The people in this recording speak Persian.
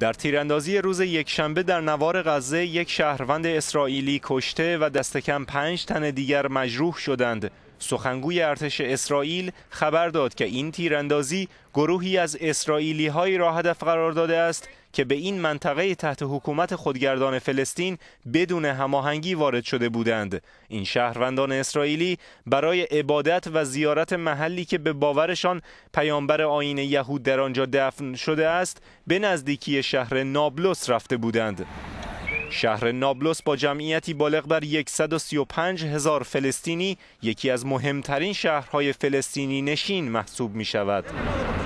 در تیراندازی روز یکشنبه در نوار غزه یک شهروند اسرائیلی کشته و دست کم پنج تن دیگر مجروح شدند. سخنگوی ارتش اسرائیل خبر داد که این تیراندازی گروهی از اسرائیلی های را هدف قرار داده است که به این منطقه تحت حکومت خودگردان فلسطین بدون هماهنگی وارد شده بودند این شهروندان اسرائیلی برای عبادت و زیارت محلی که به باورشان پیامبر آین یهود در آنجا دفن شده است به نزدیکی شهر نابلس رفته بودند شهر نابلس با جمعیتی بالغ بر 135 هزار فلسطینی یکی از مهمترین شهرهای فلسطینی نشین محسوب می شود.